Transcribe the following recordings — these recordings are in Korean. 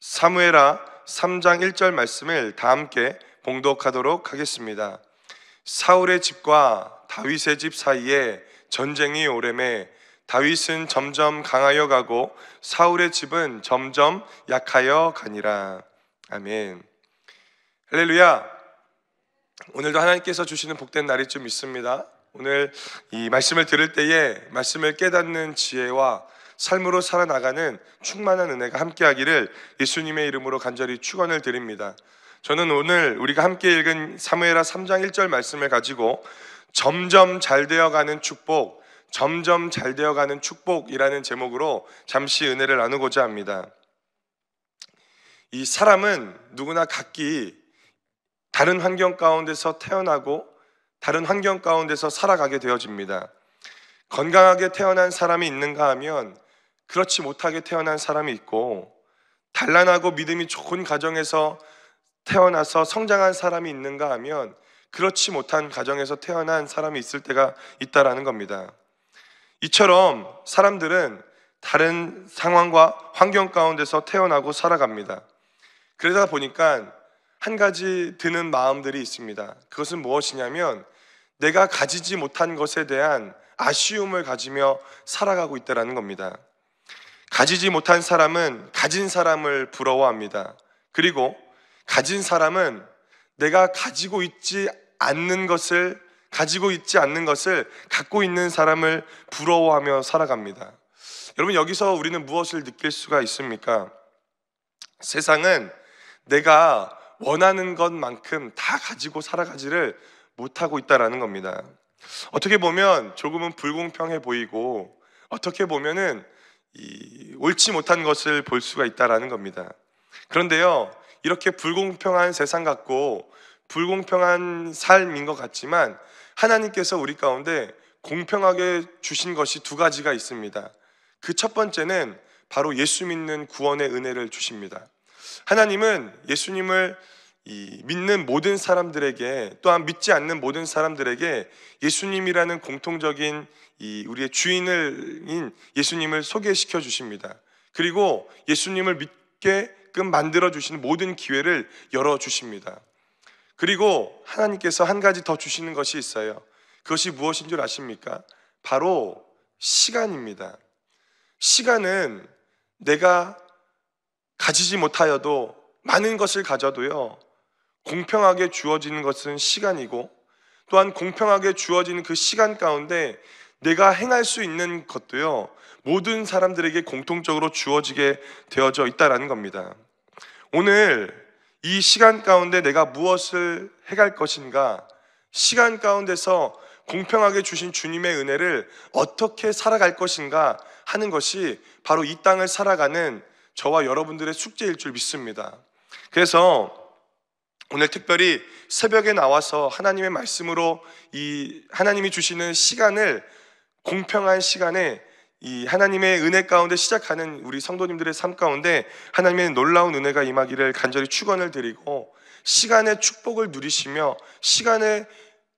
사무엘라 3장 1절 말씀을 다 함께 봉독하도록 하겠습니다. 사울의 집과 다윗의 집 사이에 전쟁이 오래매 다윗은 점점 강하여 가고 사울의 집은 점점 약하여 가니라. 아멘. 할렐루야. 오늘도 하나님께서 주시는 복된 날이 좀 있습니다. 오늘 이 말씀을 들을 때에 말씀을 깨닫는 지혜와 삶으로 살아나가는 충만한 은혜가 함께하기를 예수님의 이름으로 간절히 축원을 드립니다. 저는 오늘 우리가 함께 읽은 사무엘하 3장 1절 말씀을 가지고 점점 잘 되어가는 축복, 점점 잘 되어가는 축복이라는 제목으로 잠시 은혜를 나누고자 합니다. 이 사람은 누구나 각기 다른 환경 가운데서 태어나고 다른 환경 가운데서 살아가게 되어집니다. 건강하게 태어난 사람이 있는가 하면 그렇지 못하게 태어난 사람이 있고 단란하고 믿음이 좋은 가정에서 태어나서 성장한 사람이 있는가 하면 그렇지 못한 가정에서 태어난 사람이 있을 때가 있다라는 겁니다. 이처럼 사람들은 다른 상황과 환경 가운데서 태어나고 살아갑니다. 그러다 보니까 한 가지 드는 마음들이 있습니다. 그것은 무엇이냐면 내가 가지지 못한 것에 대한 아쉬움을 가지며 살아가고 있다라는 겁니다. 가지지 못한 사람은 가진 사람을 부러워합니다. 그리고 가진 사람은 내가 가지고 있지 않는 것을 가지고 있지 않는 것을 갖고 있는 사람을 부러워하며 살아갑니다. 여러분 여기서 우리는 무엇을 느낄 수가 있습니까? 세상은 내가 원하는 것만큼 다 가지고 살아가지를 못하고 있다라는 겁니다. 어떻게 보면 조금은 불공평해 보이고 어떻게 보면은 옳지 못한 것을 볼 수가 있다라는 겁니다. 그런데요, 이렇게 불공평한 세상 같고 불공평한 삶인 것 같지만 하나님께서 우리 가운데 공평하게 주신 것이 두 가지가 있습니다. 그 첫 번째는 바로 예수 믿는 구원의 은혜를 주십니다. 하나님은 예수님을 믿는 모든 사람들에게 또한 믿지 않는 모든 사람들에게 예수님이라는 공통적인 우리의 주인을인 예수님을 소개시켜 주십니다. 그리고 예수님을 믿게끔 만들어 주시는 모든 기회를 열어 주십니다. 그리고 하나님께서 한 가지 더 주시는 것이 있어요. 그것이 무엇인 줄 아십니까? 바로 시간입니다. 시간은 내가 가지지 못하여도 많은 것을 가져도요. 공평하게 주어진 것은 시간이고 또한 공평하게 주어진 그 시간 가운데 내가 행할 수 있는 것도요 모든 사람들에게 공통적으로 주어지게 되어져 있다라는 겁니다. 오늘 이 시간 가운데 내가 무엇을 해갈 것인가 시간 가운데서 공평하게 주신 주님의 은혜를 어떻게 살아갈 것인가 하는 것이 바로 이 땅을 살아가는 저와 여러분들의 숙제일 줄 믿습니다. 그래서 오늘 특별히 새벽에 나와서 하나님의 말씀으로 이 하나님이 주시는 시간을 공평한 시간에 이 하나님의 은혜 가운데 시작하는 우리 성도님들의 삶 가운데 하나님의 놀라운 은혜가 임하기를 간절히 축원을 드리고 시간의 축복을 누리시며 시간의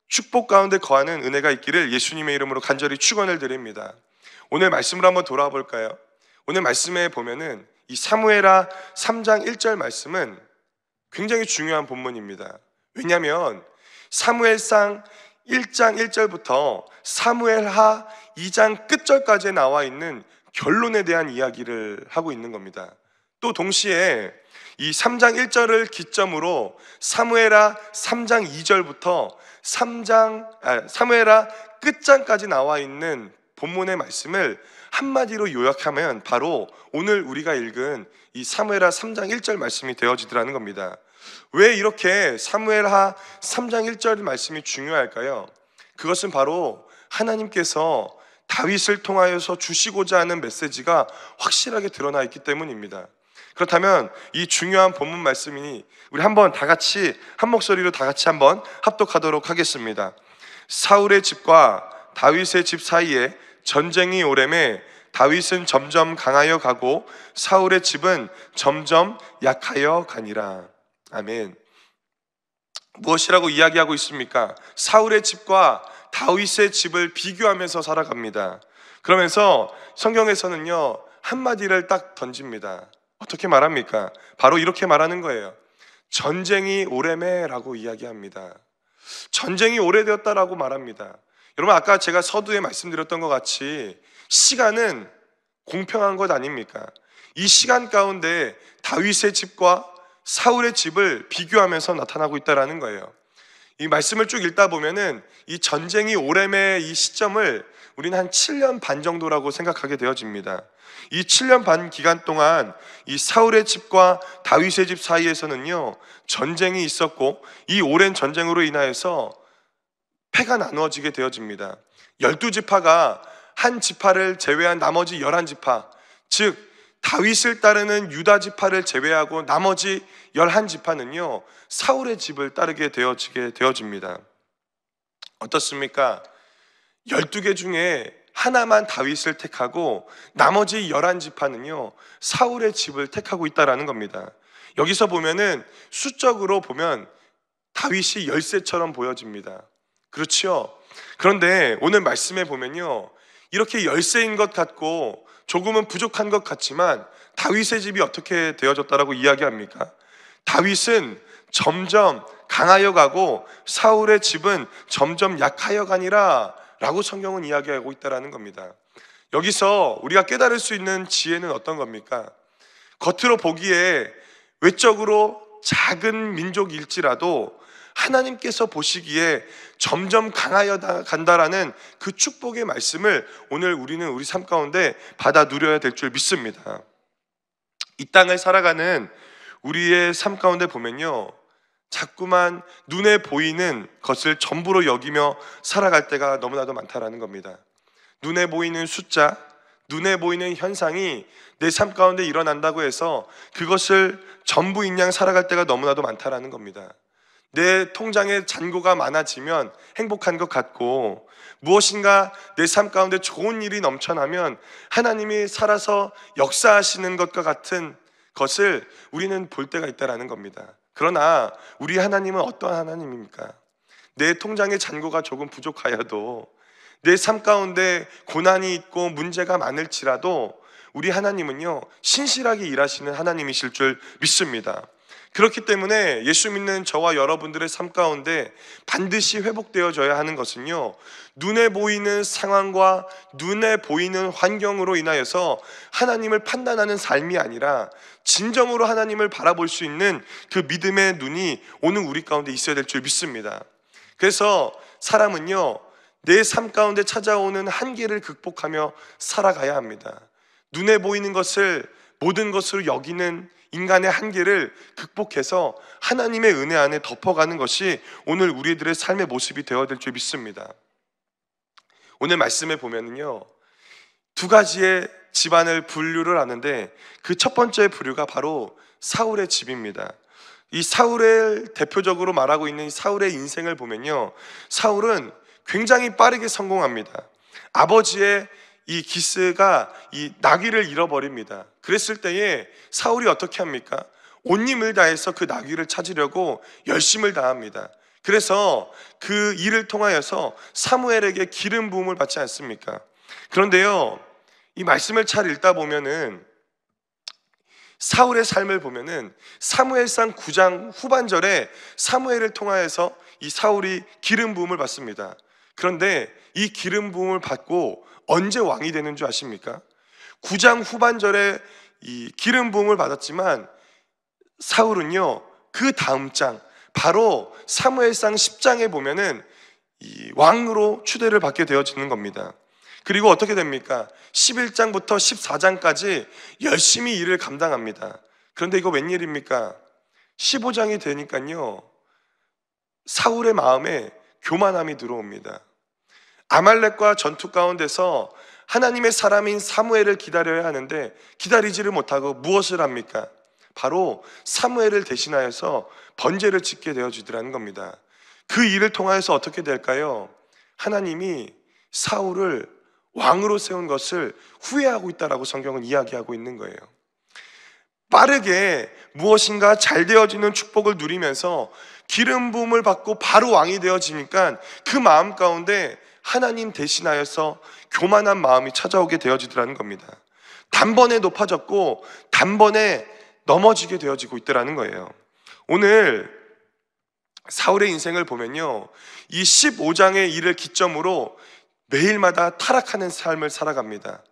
축복 가운데 거하는 은혜가 있기를 예수님의 이름으로 간절히 축원을 드립니다. 오늘 말씀을 한번 돌아볼까요? 오늘 말씀에 보면은 이 사무에라 3장 1절 말씀은 굉장히 중요한 본문입니다. 왜냐하면 사무엘상 1장 1절부터 사무엘하 2장 끝절까지 나와 있는 결론에 대한 이야기를 하고 있는 겁니다. 또 동시에 이 3장 1절을 기점으로 사무엘하 3장 2절부터 3장 아, 사무엘하 끝장까지 나와 있는 본문의 말씀을 한마디로 요약하면 바로 오늘 우리가 읽은 이 사무엘하 3장 1절 말씀이 되어지더라는 겁니다. 왜 이렇게 사무엘하 3장 1절 말씀이 중요할까요? 그것은 바로 하나님께서 다윗을 통하여서 주시고자 하는 메시지가 확실하게 드러나 있기 때문입니다. 그렇다면 이 중요한 본문 말씀이니 우리 한번 다 같이 한 목소리로 다 같이 한번 합독하도록 하겠습니다. 사울의 집과 다윗의 집 사이에 전쟁이 오래매 다윗은 점점 강하여 가고 사울의 집은 점점 약하여 가니라. 아멘. 무엇이라고 이야기하고 있습니까? 사울의 집과 다윗의 집을 비교하면서 살아갑니다. 그러면서 성경에서는요, 한마디를 딱 던집니다. 어떻게 말합니까? 바로 이렇게 말하는 거예요. 전쟁이 오래매라고 이야기합니다. 전쟁이 오래되었다라고 말합니다. 여러분 아까 제가 서두에 말씀드렸던 것 같이 시간은 공평한 것 아닙니까? 이 시간 가운데 다윗의 집과 사울의 집을 비교하면서 나타나고 있다라는 거예요. 이 말씀을 쭉 읽다 보면은 이 전쟁이 오래매이 시점을 우리는 한 7년 반 정도라고 생각하게 되어집니다. 이 7년 반 기간 동안 이 사울의 집과 다윗의 집 사이에서는요, 전쟁이 있었고 이 오랜 전쟁으로 인하여서 패가 나누어지게 되어집니다. 열두 지파가 한 지파를 제외한 나머지 열한 지파, 즉 다윗을 따르는 유다 지파를 제외하고 나머지 열한 지파는요 사울의 집을 따르게 되어지게 되어집니다. 어떻습니까? 열두 개 중에 하나만 다윗을 택하고 나머지 열한 지파는요 사울의 집을 택하고 있다라는 겁니다. 여기서 보면은 수적으로 보면 다윗이 열세처럼 보여집니다. 그렇죠? 그런데 오늘 말씀에 보면요. 이렇게 열쇠인것 같고 조금은 부족한 것 같지만 다윗의 집이 어떻게 되어졌다라고 이야기합니까? 다윗은 점점 강하여 가고 사울의 집은 점점 약하여 가니라 라고 성경은 이야기하고 있다라는 겁니다. 여기서 우리가 깨달을 수 있는 지혜는 어떤 겁니까? 겉으로 보기에 외적으로 작은 민족일지라도 하나님께서 보시기에 점점 강하여 간다라는 그 축복의 말씀을 오늘 우리는 우리 삶 가운데 받아 누려야 될 줄 믿습니다. 이 땅을 살아가는 우리의 삶 가운데 보면요. 자꾸만 눈에 보이는 것을 전부로 여기며 살아갈 때가 너무나도 많다라는 겁니다. 눈에 보이는 숫자, 눈에 보이는 현상이 내 삶 가운데 일어난다고 해서 그것을 전부인 양 살아갈 때가 너무나도 많다라는 겁니다. 내 통장에 잔고가 많아지면 행복한 것 같고 무엇인가 내 삶 가운데 좋은 일이 넘쳐나면 하나님이 살아서 역사하시는 것과 같은 것을 우리는 볼 때가 있다라는 겁니다. 그러나 우리 하나님은 어떠한 하나님입니까? 내 통장의 잔고가 조금 부족하여도 내 삶 가운데 고난이 있고 문제가 많을지라도 우리 하나님은요, 신실하게 일하시는 하나님이실 줄 믿습니다. 그렇기 때문에 예수 믿는 저와 여러분들의 삶 가운데 반드시 회복되어져야 하는 것은요, 눈에 보이는 상황과 눈에 보이는 환경으로 인하여서 하나님을 판단하는 삶이 아니라 진정으로 하나님을 바라볼 수 있는 그 믿음의 눈이 오는 우리 가운데 있어야 될 줄 믿습니다. 그래서 사람은요, 내 삶 가운데 찾아오는 한계를 극복하며 살아가야 합니다. 눈에 보이는 것을 모든 것으로 여기는 인간의 한계를 극복해서 하나님의 은혜 안에 덮어가는 것이 오늘 우리들의 삶의 모습이 되어야 될 줄 믿습니다. 오늘 말씀에 보면요두 가지의 집안을 분류를 하는데 그 첫 번째 분류가 바로 사울의 집입니다. 이 사울을 대표적으로 말하고 있는 사울의 인생을 보면요. 사울은 굉장히 빠르게 성공합니다. 아버지의 이 기스가 이 나귀를 잃어버립니다. 그랬을 때에 사울이 어떻게 합니까? 온 힘을 다해서 그 나귀를 찾으려고 열심을 다합니다. 그래서 그 일을 통하여서 사무엘에게 기름 부음을 받지 않습니까? 그런데요, 이 말씀을 잘 읽다 보면은 사울의 삶을 보면은 사무엘상 9장 후반절에 사무엘을 통하여서 이 사울이 기름 부음을 받습니다. 그런데 이 기름 부음을 받고 언제 왕이 되는 줄 아십니까? 9장 후반절에 이 기름 부음을 받았지만 사울은요 그 다음 장 바로 사무엘상 10장에 보면은 이 왕으로 추대를 받게 되어지는 겁니다. 그리고 어떻게 됩니까? 11장부터 14장까지 열심히 일을 감당합니다. 그런데 이거 웬일입니까? 15장이 되니까요 사울의 마음에 교만함이 들어옵니다. 아말렉과 전투 가운데서 하나님의 사람인 사무엘을 기다려야 하는데 기다리지를 못하고 무엇을 합니까? 바로 사무엘을 대신하여서 번제를 짓게 되어 주더라는 겁니다. 그 일을 통하여서 어떻게 될까요? 하나님이 사울을 왕으로 세운 것을 후회하고 있다라고 성경은 이야기하고 있는 거예요. 빠르게 무엇인가 잘 되어지는 축복을 누리면서 기름 부음을 받고 바로 왕이 되어지니까 그 마음 가운데 하나님 대신하여서 교만한 마음이 찾아오게 되어지더라는 겁니다. 단번에 높아졌고 단번에 넘어지게 되어지고 있더라는 거예요. 오늘 사울의 인생을 보면요. 이 15장의 일을 기점으로 매일마다 타락하는 삶을 살아갑니다.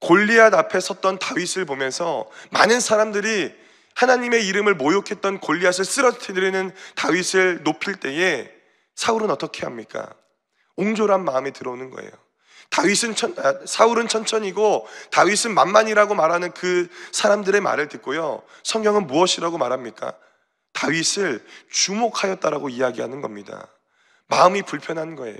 골리앗 앞에 섰던 다윗을 보면서 많은 사람들이 하나님의 이름을 모욕했던 골리앗을 쓰러뜨리는 다윗을 높일 때에 사울은 어떻게 합니까? 옹졸한 마음이 들어오는 거예요. 다윗은 천, 아, 사울은 천천히고 다윗은 만만이라고 말하는 그 사람들의 말을 듣고요. 성경은 무엇이라고 말합니까? 다윗을 주목하였다라고 이야기하는 겁니다. 마음이 불편한 거예요.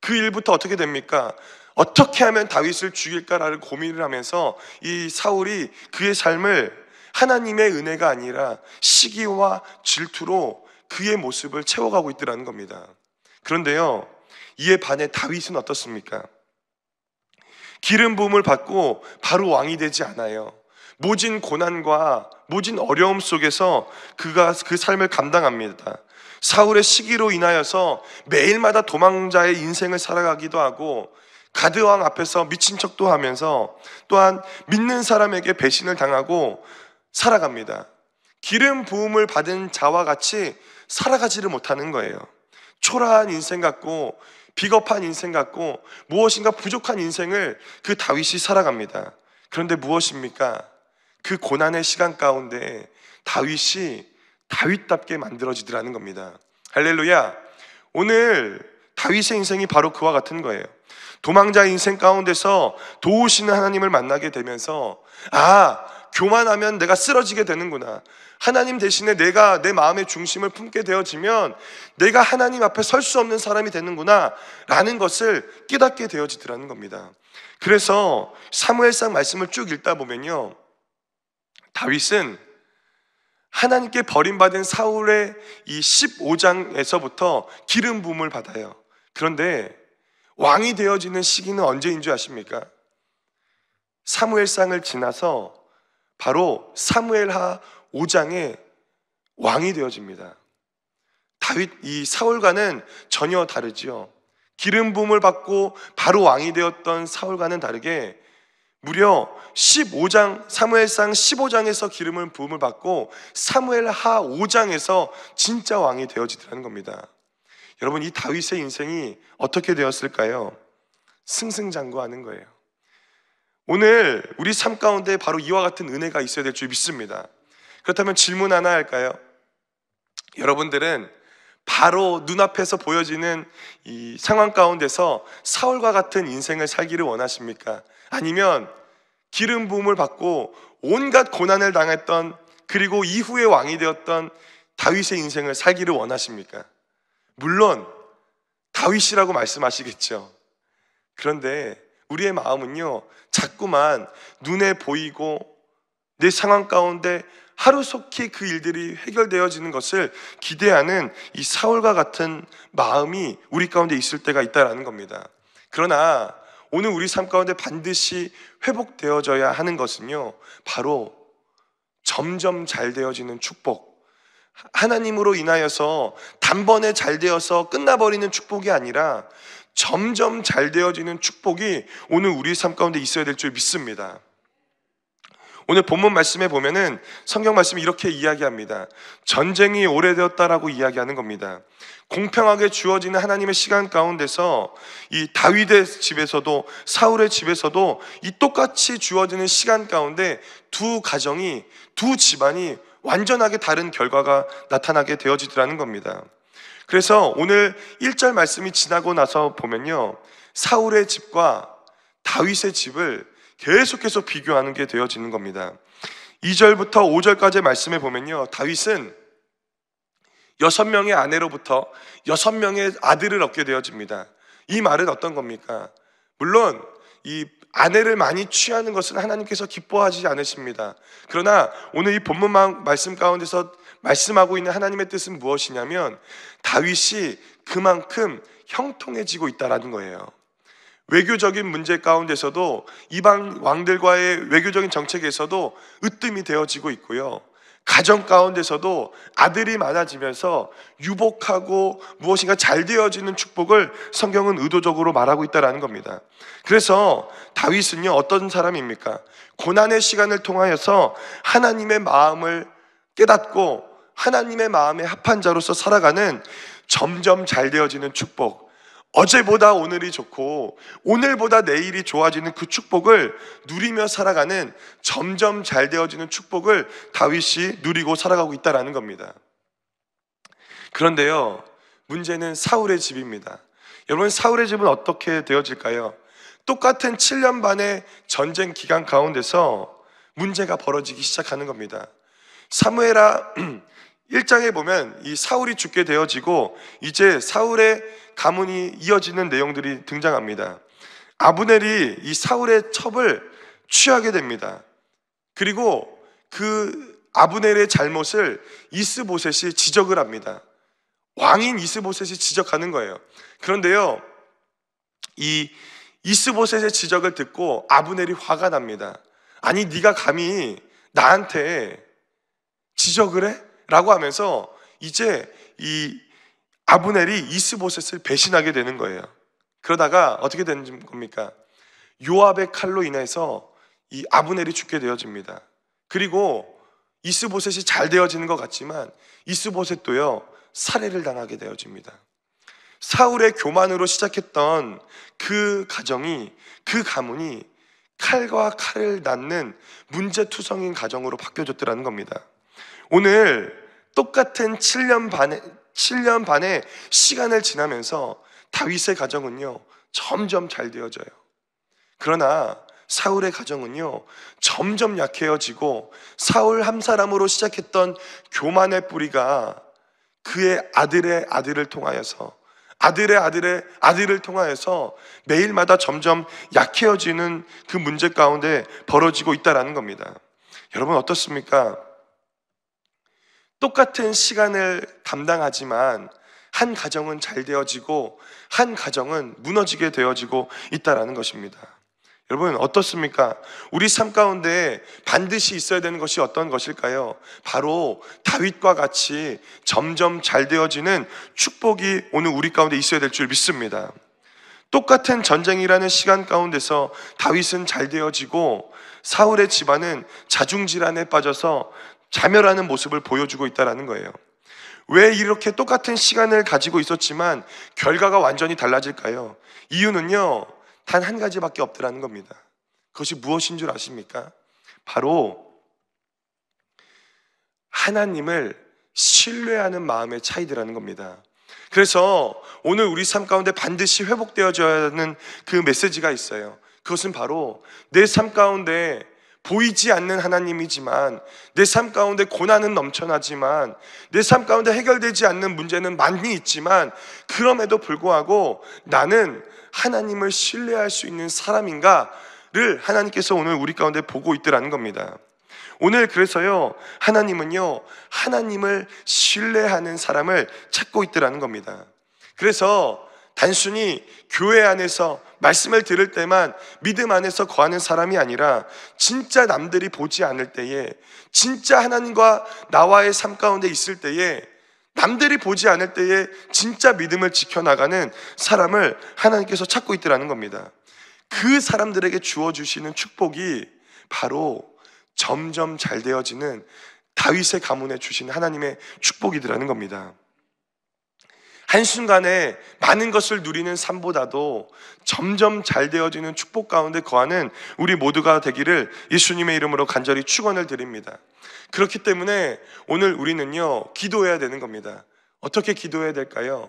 그 일부터 어떻게 됩니까? 어떻게 하면 다윗을 죽일까라는 고민을 하면서 이 사울이 그의 삶을 하나님의 은혜가 아니라 시기와 질투로 그의 모습을 채워가고 있더라는 겁니다. 그런데요, 이에 반해 다윗은 어떻습니까? 기름 부음을 받고 바로 왕이 되지 않아요. 모진 고난과 모진 어려움 속에서 그가 그 삶을 감당합니다. 사울의 시기로 인하여서 매일마다 도망자의 인생을 살아가기도 하고 가드 왕 앞에서 미친 척도 하면서 또한 믿는 사람에게 배신을 당하고 살아갑니다. 기름 부음을 받은 자와 같이 살아가지를 못하는 거예요. 초라한 인생 같고 비겁한 인생 같고 무엇인가 부족한 인생을 그 다윗이 살아갑니다. 그런데 무엇입니까? 그 고난의 시간 가운데 다윗이 다윗답게 만들어지더라는 겁니다. 할렐루야. 오늘 다윗의 인생이 바로 그와 같은 거예요. 도망자 인생 가운데서 도우시는 하나님을 만나게 되면서 아, 교만하면 내가 쓰러지게 되는구나. 하나님 대신에 내가 내 마음의 중심을 품게 되어지면 내가 하나님 앞에 설 수 없는 사람이 되는구나. 라는 것을 깨닫게 되어지더라는 겁니다. 그래서 사무엘상 말씀을 쭉 읽다 보면요. 다윗은 하나님께 버림받은 사울의 이 15장에서부터 기름 부음을 받아요. 그런데 왕이 되어지는 시기는 언제인 줄 아십니까? 사무엘상을 지나서 바로 사무엘하 5장의 왕이 되어집니다. 다윗 이 사울과는 전혀 다르지요. 기름 부음을 받고 바로 왕이 되었던 사울과는 다르게 무려 15장 사무엘상 15장에서 기름을 부음을 받고 사무엘하 5장에서 진짜 왕이 되어지더라는 겁니다. 여러분 이 다윗의 인생이 어떻게 되었을까요? 승승장구하는 거예요. 오늘 우리 삶 가운데 바로 이와 같은 은혜가 있어야 될 줄 믿습니다. 그렇다면 질문 하나 할까요? 여러분들은 바로 눈앞에서 보여지는 이 상황 가운데서 사울과 같은 인생을 살기를 원하십니까? 아니면 기름 부음을 받고 온갖 고난을 당했던 그리고 이후에 왕이 되었던 다윗의 인생을 살기를 원하십니까? 물론 다윗이라고 말씀하시겠죠. 그런데 우리의 마음은요, 자꾸만 눈에 보이고 내 상황 가운데 하루속히 그 일들이 해결되어지는 것을 기대하는 이 사울과 같은 마음이 우리 가운데 있을 때가 있다라는 겁니다. 그러나 오늘 우리 삶 가운데 반드시 회복되어져야 하는 것은요, 바로 점점 잘 되어지는 축복. 하나님으로 인하여서 단번에 잘 되어서 끝나버리는 축복이 아니라 점점 잘 되어지는 축복이 오늘 우리 삶 가운데 있어야 될 줄 믿습니다. 오늘 본문 말씀에 보면은 성경 말씀이 이렇게 이야기합니다. 전쟁이 오래되었다라고 이야기하는 겁니다. 공평하게 주어지는 하나님의 시간 가운데서 이 다윗의 집에서도 사울의 집에서도 이 똑같이 주어지는 시간 가운데 두 가정이 두 집안이 완전하게 다른 결과가 나타나게 되어지더라는 겁니다. 그래서 오늘 1절 말씀이 지나고 나서 보면요. 사울의 집과 다윗의 집을 계속해서 비교하는 게 되어지는 겁니다. 2절부터 5절까지의 말씀에 보면요. 다윗은 여섯 명의 아내로부터 여섯 명의 아들을 얻게 되어집니다. 이 말은 어떤 겁니까? 물론 이 아내를 많이 취하는 것은 하나님께서 기뻐하지 않으십니다. 그러나 오늘 이 본문 말씀 가운데서 말씀하고 있는 하나님의 뜻은 무엇이냐면 다윗이 그만큼 형통해지고 있다라는 거예요. 외교적인 문제 가운데서도 이방 왕들과의 외교적인 정책에서도 으뜸이 되어지고 있고요. 가정 가운데서도 아들이 많아지면서 유복하고 무엇인가 잘 되어지는 축복을 성경은 의도적으로 말하고 있다는 겁니다. 그래서 다윗은요 어떤 사람입니까? 고난의 시간을 통하여서 하나님의 마음을 깨닫고 하나님의 마음에 합한 자로서 살아가는 점점 잘 되어지는 축복. 어제보다 오늘이 좋고 오늘보다 내일이 좋아지는 그 축복을 누리며 살아가는 점점 잘 되어지는 축복을 다윗이 누리고 살아가고 있다라는 겁니다. 그런데요. 문제는 사울의 집입니다. 여러분 사울의 집은 어떻게 되어질까요? 똑같은 7년 반의 전쟁 기간 가운데서 문제가 벌어지기 시작하는 겁니다. 사무엘라 1장에 보면 이 사울이 죽게 되어지고 이제 사울의 가문이 이어지는 내용들이 등장합니다. 아브넬이 이 사울의 첩을 취하게 됩니다. 그리고 그 아브넬의 잘못을 이스보셋이 지적을 합니다. 왕인 이스보셋이 지적하는 거예요. 그런데요, 이 이스보셋의 지적을 듣고 아브넬이 화가 납니다. 아니 네가 감히 나한테 지적을 해? 라고 하면서 이제 이 아브넬이 이스보셋을 배신하게 되는 거예요. 그러다가 어떻게 되는 겁니까? 요압의 칼로 인해서 이 아브넬이 죽게 되어집니다. 그리고 이스보셋이 잘 되어지는 것 같지만 이스보셋도요 살해를 당하게 되어집니다. 사울의 교만으로 시작했던 그 가정이 그 가문이 칼과 칼을 낳는 문제투성인 가정으로 바뀌어졌더라는 겁니다. 오늘 똑같은 7년 반에 7년 반의 시간을 지나면서 다윗의 가정은요. 점점 잘 되어져요. 그러나 사울의 가정은요, 점점 약해지고, 사울 한 사람으로 시작했던 교만의 뿌리가 그의 아들의 아들을 통하여서, 아들의 아들의 아들을 통하여서 매일마다 점점 약해지는 그 문제 가운데 벌어지고 있다라는 겁니다. 여러분 어떻습니까? 똑같은 시간을 담당하지만 한 가정은 잘 되어지고 한 가정은 무너지게 되어지고 있다라는 것입니다. 여러분 어떻습니까? 우리 삶 가운데 반드시 있어야 되는 것이 어떤 것일까요? 바로 다윗과 같이 점점 잘 되어지는 축복이 오늘 우리 가운데 있어야 될 줄 믿습니다. 똑같은 전쟁이라는 시간 가운데서 다윗은 잘 되어지고 사울의 집안은 자중질환에 빠져서 자멸하는 모습을 보여주고 있다라는 거예요. 왜 이렇게 똑같은 시간을 가지고 있었지만 결과가 완전히 달라질까요? 이유는요, 단 한 가지밖에 없더라는 겁니다. 그것이 무엇인 줄 아십니까? 바로 하나님을 신뢰하는 마음의 차이더라는 겁니다. 그래서 오늘 우리 삶 가운데 반드시 회복되어져야 하는 그 메시지가 있어요. 그것은 바로 내 삶 가운데 보이지 않는 하나님이지만 내 삶 가운데 고난은 넘쳐나지만 내 삶 가운데 해결되지 않는 문제는 많이 있지만 그럼에도 불구하고 나는 하나님을 신뢰할 수 있는 사람인가를 하나님께서 오늘 우리 가운데 보고 있더라는 겁니다. 오늘 그래서요, 하나님은요, 하나님을 신뢰하는 사람을 찾고 있더라는 겁니다. 그래서 단순히 교회 안에서 말씀을 들을 때만 믿음 안에서 거하는 사람이 아니라 진짜 남들이 보지 않을 때에 진짜 하나님과 나와의 삶 가운데 있을 때에 남들이 보지 않을 때에 진짜 믿음을 지켜나가는 사람을 하나님께서 찾고 있더라는 겁니다. 그 사람들에게 주어주시는 축복이 바로 점점 잘 되어지는 다윗의 가문에 주신 하나님의 축복이더라는 겁니다. 한순간에 많은 것을 누리는 삶보다도 점점 잘 되어지는 축복 가운데 거하는 우리 모두가 되기를 예수님의 이름으로 간절히 축원을 드립니다. 그렇기 때문에 오늘 우리는요, 기도해야 되는 겁니다. 어떻게 기도해야 될까요?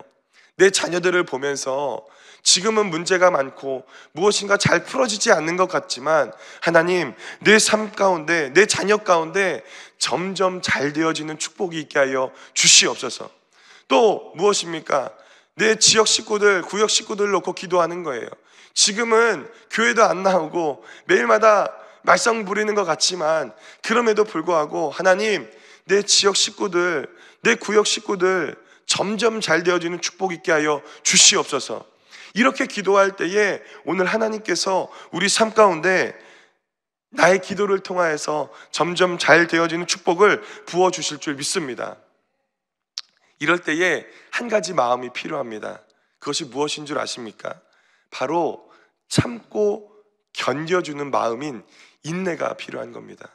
내 자녀들을 보면서 지금은 문제가 많고 무엇인가 잘 풀어지지 않는 것 같지만 하나님 내 삶 가운데 내 자녀 가운데 점점 잘 되어지는 축복이 있게 하여 주시옵소서. 또 무엇입니까? 내 지역 식구들, 구역 식구들 놓고 기도하는 거예요. 지금은 교회도 안 나오고 매일마다 말썽 부리는 것 같지만 그럼에도 불구하고 하나님 내 지역 식구들, 내 구역 식구들 점점 잘 되어지는 축복 있게 하여 주시옵소서. 이렇게 기도할 때에 오늘 하나님께서 우리 삶 가운데 나의 기도를 통하여서 점점 잘 되어지는 축복을 부어 주실 줄 믿습니다. 이럴 때에 한 가지 마음이 필요합니다. 그것이 무엇인 줄 아십니까? 바로 참고 견뎌주는 마음인 인내가 필요한 겁니다.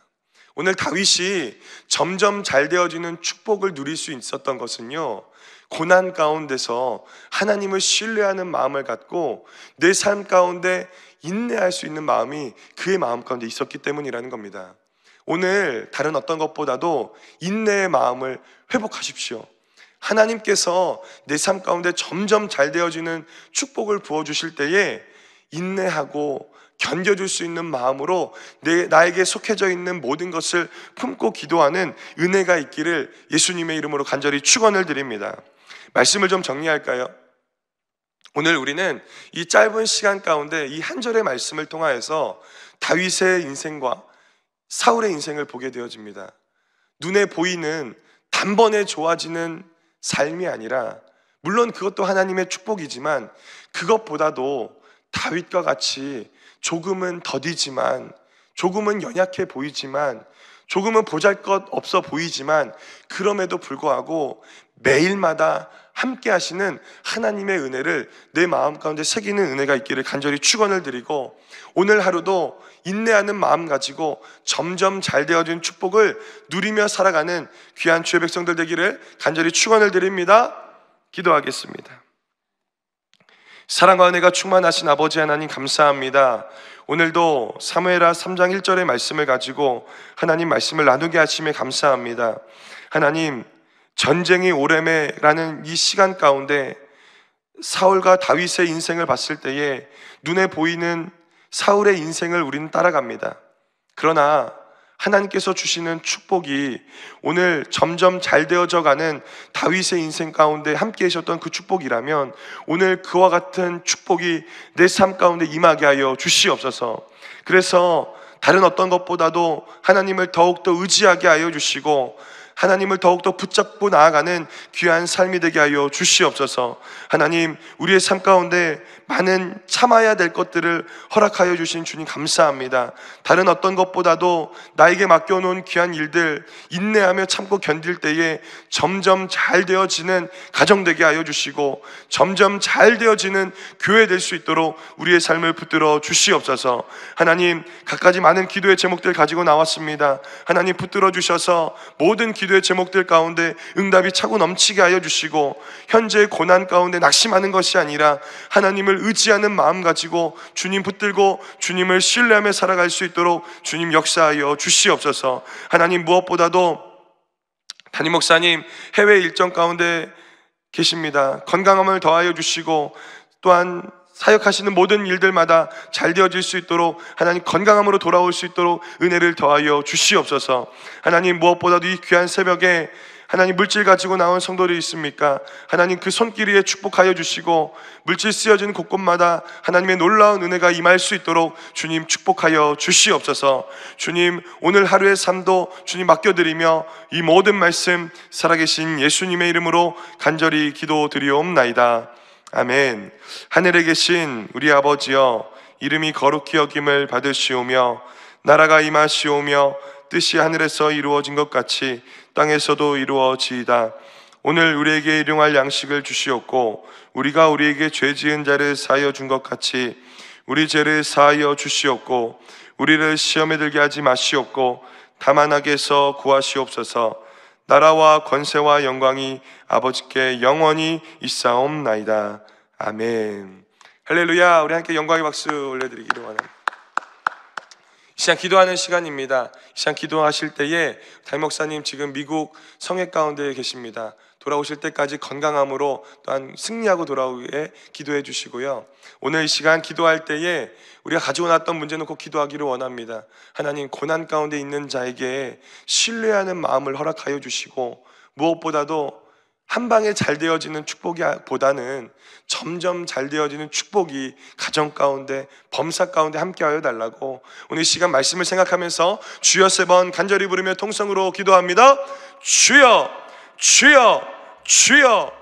오늘 다윗이 점점 잘 되어지는 축복을 누릴 수 있었던 것은요, 고난 가운데서 하나님을 신뢰하는 마음을 갖고 내 삶 가운데 인내할 수 있는 마음이 그의 마음 가운데 있었기 때문이라는 겁니다. 오늘 다른 어떤 것보다도 인내의 마음을 회복하십시오. 하나님께서 내 삶 가운데 점점 잘 되어지는 축복을 부어주실 때에 인내하고 견뎌줄 수 있는 마음으로 내, 나에게 속해져 있는 모든 것을 품고 기도하는 은혜가 있기를 예수님의 이름으로 간절히 축원을 드립니다. 말씀을 좀 정리할까요? 오늘 우리는 이 짧은 시간 가운데 이 한 절의 말씀을 통하여서 다윗의 인생과 사울의 인생을 보게 되어집니다. 눈에 보이는 단번에 좋아지는 삶이 아니라 물론 그것도 하나님의 축복이지만 그것보다도 다윗과 같이 조금은 더디지만 조금은 연약해 보이지만 조금은 보잘 것 없어 보이지만 그럼에도 불구하고 매일마다 함께 하시는 하나님의 은혜를 내 마음 가운데 새기는 은혜가 있기를 간절히 축원을 드리고 오늘 하루도 인내하는 마음 가지고 점점 잘 되어진 축복을 누리며 살아가는 귀한 주의 백성들 되기를 간절히 축원을 드립니다. 기도하겠습니다. 사랑과 은혜가 충만하신 아버지 하나님 감사합니다. 오늘도 사무엘하 3장 1절의 말씀을 가지고 하나님 말씀을 나누게 하심에 감사합니다. 하나님 전쟁이 오래매라는 이 시간 가운데 사울과 다윗의 인생을 봤을 때에 눈에 보이는 사울의 인생을 우리는 따라갑니다. 그러나 하나님께서 주시는 축복이 오늘 점점 잘 되어져 가는 다윗의 인생 가운데 함께 하셨던 그 축복이라면 오늘 그와 같은 축복이 내 삶 가운데 임하게 하여 주시옵소서. 그래서 다른 어떤 것보다도 하나님을 더욱더 의지하게 하여 주시고 하나님을 더욱더 붙잡고 나아가는 귀한 삶이 되게 하여 주시옵소서. 하나님, 우리의 삶 가운데 많은 참아야 될 것들을 허락하여 주신 주님 감사합니다. 다른 어떤 것보다도 나에게 맡겨놓은 귀한 일들 인내하며 참고 견딜 때에 점점 잘 되어지는 가정 되게 하여 주시고 점점 잘 되어지는 교회 될 수 있도록 우리의 삶을 붙들어 주시옵소서. 하나님 갖가지 많은 기도의 제목들 가지고 나왔습니다. 하나님 붙들어 주셔서 모든 기도의 제목들 가운데 응답이 차고 넘치게 하여 주시고 현재의 고난 가운데 낙심하는 것이 아니라 하나님을 주님을 의지하는 마음 가지고 주님 붙들고 주님을 신뢰하며 살아갈 수 있도록 주님 역사하여 주시옵소서. 하나님 무엇보다도 담임 목사님 해외 일정 가운데 계십니다. 건강함을 더하여 주시고 또한 사역하시는 모든 일들마다 잘 되어질 수 있도록 하나님 건강함으로 돌아올 수 있도록 은혜를 더하여 주시옵소서. 하나님 무엇보다도 이 귀한 새벽에 하나님 물질 가지고 나온 성도들이 있습니까? 하나님 그손길에 축복하여 주시고 물질 쓰여진 곳곳마다 하나님의 놀라운 은혜가 임할 수 있도록 주님 축복하여 주시옵소서. 주님 오늘 하루의 삶도 주님 맡겨드리며 이 모든 말씀 살아계신 예수님의 이름으로 간절히 기도드리옵나이다. 아멘. 하늘에 계신 우리 아버지여 이름이 거룩히 여김을 받으시오며 나라가 임하시오며 뜻이 하늘에서 이루어진 것 같이 땅에서도 이루어지이다. 오늘 우리에게 일용할 양식을 주시옵고 우리가 우리에게 죄 지은 자를 사여준 것 같이 우리 죄를 사여 주시옵고 우리를 시험에 들게 하지 마시옵고 다만 하게서 구하시옵소서 나라와 권세와 영광이 아버지께 영원히 있사옵나이다. 아멘. 할렐루야. 우리 함께 영광의 박수 올려드리기로 원합니다. 시간 기도하는 시간입니다. 시간 기도하실 때에 달 목사님 지금 미국 성핵 가운데 계십니다. 돌아오실 때까지 건강함으로 또한 승리하고 돌아오게 기도해 주시고요. 오늘 이 시간 기도할 때에 우리가 가지고 나던 문제 놓고 기도하기를 원합니다. 하나님 고난 가운데 있는 자에게 신뢰하는 마음을 허락하여 주시고 무엇보다도 한 방에 잘 되어지는 축복이보다는 점점 잘 되어지는 축복이 가정 가운데 범사 가운데 함께하여 달라고 오늘 시간 말씀을 생각하면서 주여 세 번 간절히 부르며 통성으로 기도합니다. 주여, 주여, 주여.